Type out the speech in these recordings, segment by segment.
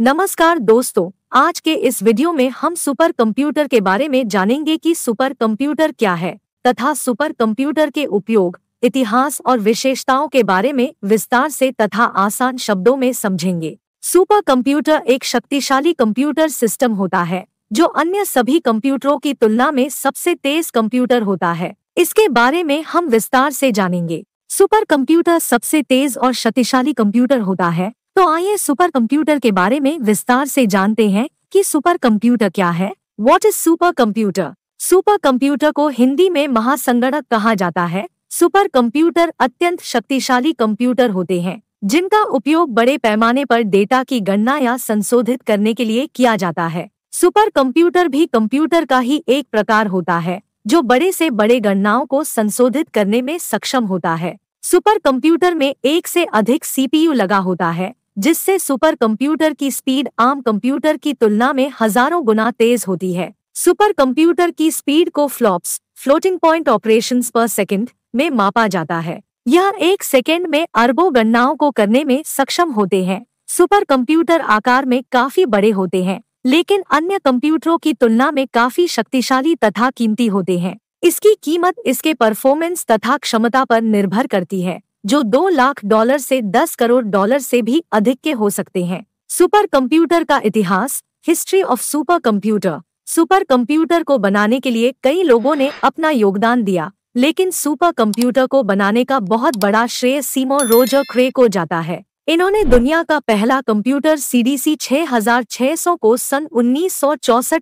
नमस्कार दोस्तों आज के इस वीडियो में हम सुपर कंप्यूटर के बारे में जानेंगे कि सुपर कंप्यूटर क्या है तथा सुपर कंप्यूटर के उपयोग इतिहास और विशेषताओं के बारे में विस्तार से तथा आसान शब्दों में समझेंगे सुपर कंप्यूटर एक शक्तिशाली कंप्यूटर सिस्टम होता है जो अन्य सभी कंप्यूटरों की तुलना में सबसे तेज कंप्यूटर होता है इसके बारे में हम विस्तार से जानेंगे सुपर कंप्यूटर सबसे तेज और शक्तिशाली कंप्यूटर होता है तो आइए सुपर कंप्यूटर के बारे में विस्तार से जानते हैं कि सुपर कंप्यूटर क्या है what is super computer super computer को हिंदी में महासंगणक कहा जाता है सुपर कंप्यूटर अत्यंत शक्तिशाली कंप्यूटर होते हैं जिनका उपयोग बड़े पैमाने पर डेटा की गणना या संशोधित करने के लिए किया जाता है सुपर कंप्यूटर भी कंप्यूटर का ही एक प्रकार होता है जो बड़े से बड़े गणनाओं को संशोधित करने में सक्षम होता है सुपर कंप्यूटर में एक से अधिक सीपीयू लगा होता है जिससे सुपर कंप्यूटर की स्पीड आम कंप्यूटर की तुलना में हजारों गुना तेज होती है सुपर कंप्यूटर की स्पीड को flops floating point operation per second में मापा जाता है यह एक सेकेंड में अरबों गणनाओं को करने में सक्षम होते हैं सुपर कंप्यूटर आकार में काफी बड़े होते हैं लेकिन अन्य कंप्यूटरों की तुलना में काफी शक्तिशाली तथा कीमती होते हैं इसकी कीमत इसके परफॉर्मेंस तथा क्षमता पर निर्भर करती है जो 2 लाख डॉलर से 10 करोड़ डॉलर से भी अधिक के हो सकते हैं सुपर कंप्यूटर का इतिहास history of super computer super computer को बनाने के लिए कई लोगों ने अपना योगदान दिया लेकिन सुपर कंप्यूटर को बनाने का बहुत बड़ा श्रेय सीमो रोजर क्रे को जाता है इन्होंने दुनिया का पहला कंप्यूटर सीडीसी 6600 को सन उन्नीस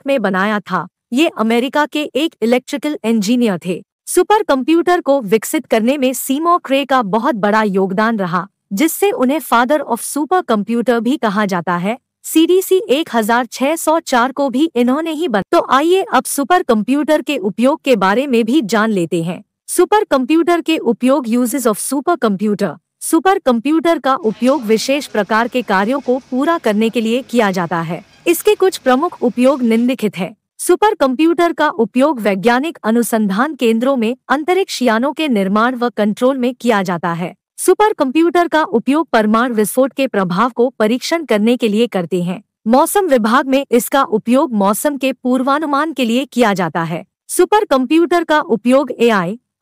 में बनाया था ये अमेरिका के एक इलेक्ट्रिकल इंजीनियर थे सुपर कंप्यूटर को विकसित करने में सीमो क्रे का बहुत बड़ा योगदान रहा जिससे उन्हें फादर ऑफ सुपर कंप्यूटर भी कहा जाता है सीडीसी 1604 को भी इन्होंने ही बना तो आइए अब सुपर कंप्यूटर के उपयोग के बारे में भी जान लेते हैं सुपर कंप्यूटर के उपयोग uses of super computer super computer का उपयोग विशेष प्रकार के कार्यों को पूरा करने के लिए किया जाता है इसके कुछ प्रमुख उपयोग निम्नलिखित है सुपर कंप्यूटर का उपयोग वैज्ञानिक अनुसंधान केंद्रों में अंतरिक्ष यानों के निर्माण व कंट्रोल में किया जाता है सुपर कंप्यूटर का उपयोग परमाणु विस्फोट के प्रभाव को परीक्षण करने के लिए करते हैं मौसम विभाग में इसका उपयोग मौसम के पूर्वानुमान के लिए किया जाता है सुपर कंप्यूटर का उपयोग ए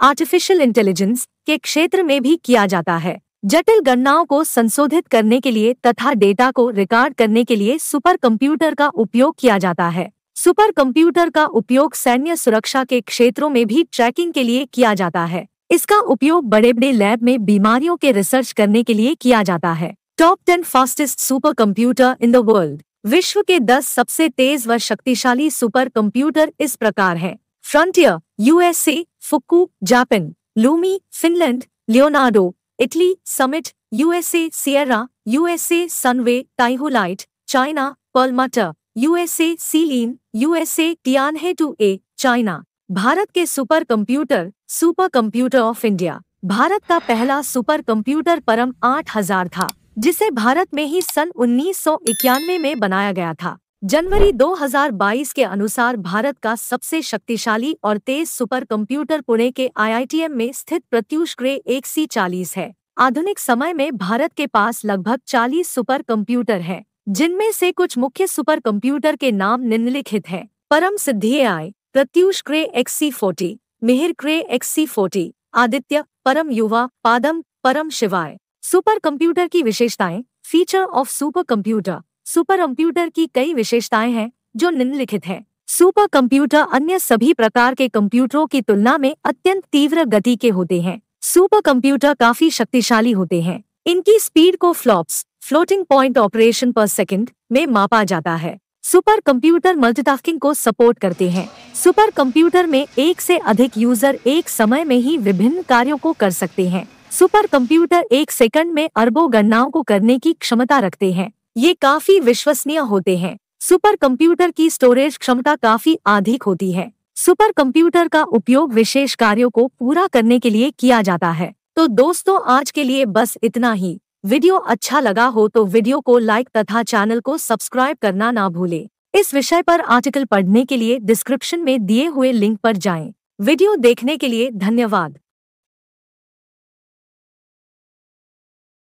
आर्टिफिशियल इंटेलिजेंस के क्षेत्र में भी किया जाता है जटिल गणनाओं को संशोधित करने के लिए तथा डेटा को रिकॉर्ड करने के लिए सुपर कंप्यूटर का उपयोग किया जाता है सुपर कंप्यूटर का उपयोग सैन्य सुरक्षा के क्षेत्रों में भी ट्रैकिंग के लिए किया जाता है इसका उपयोग बड़े बड़े लैब में बीमारियों के रिसर्च करने के लिए किया जाता है top ten fastest super computer in the world विश्व के दस सबसे तेज व शक्तिशाली सुपर कंप्यूटर इस प्रकार है Frontier USA Fugaku Japan Lumi Finland Leonardo Italy Summit USA Sierra USA Sunway TaihuLight China Perlmutter USA Selene USA Tianhe two A China Bharat के super computer super computer of India Bharat का पहला super computer परम 8000 था जिसे भारत में ही सन उन्नीस में बनाया गया था जनवरी 2022 के अनुसार भारत का सबसे शक्तिशाली और तेज सुपर कंप्यूटर पुणे के आईआईटीएम में स्थित प्रत्युष ग्रे एक सी चालीस है आधुनिक समय में भारत के पास लगभग 40 सुपर कंप्यूटर हैं। जिनमें से कुछ मुख्य सुपर कंप्यूटर के नाम निम्नलिखित हैं Param Siddhi AI Pratyush Cray XC forty Mihir Cray XC forty Aditya Param Yuva Padma Param Shivay super computer की विशेषताएं feature of super computer super computer की कई विशेषताएं हैं जो निम्नलिखित हैं सुपर कंप्यूटर अन्य सभी प्रकार के कंप्यूटरों की तुलना में अत्यंत तीव्र गति के होते हैं सुपर कंप्यूटर काफी शक्तिशाली होते हैं इनकी स्पीड को flops floating point operation per second में मापा जाता है सुपर कंप्यूटर मल्टीटास्किंग को सपोर्ट करते हैं सुपर कंप्यूटर में एक से अधिक यूजर एक समय में ही विभिन्न कार्यों को कर सकते हैं सुपर कंप्यूटर एक सेकंड में अरबों गणनाओं को करने की क्षमता रखते हैं ये काफी विश्वसनीय होते हैं सुपर कंप्यूटर की स्टोरेज क्षमता काफी अधिक होती है सुपर कंप्यूटर का उपयोग विशेष कार्यों को पूरा करने के लिए किया जाता है तो दोस्तों आज के लिए बस इतना ही वीडियो अच्छा लगा हो तो वीडियो को लाइक तथा चैनल को सब्सक्राइब करना ना भूले इस विषय पर आर्टिकल पढ़ने के लिए डिस्क्रिप्शन में दिए हुए लिंक पर जाएं। वीडियो देखने के लिए धन्यवाद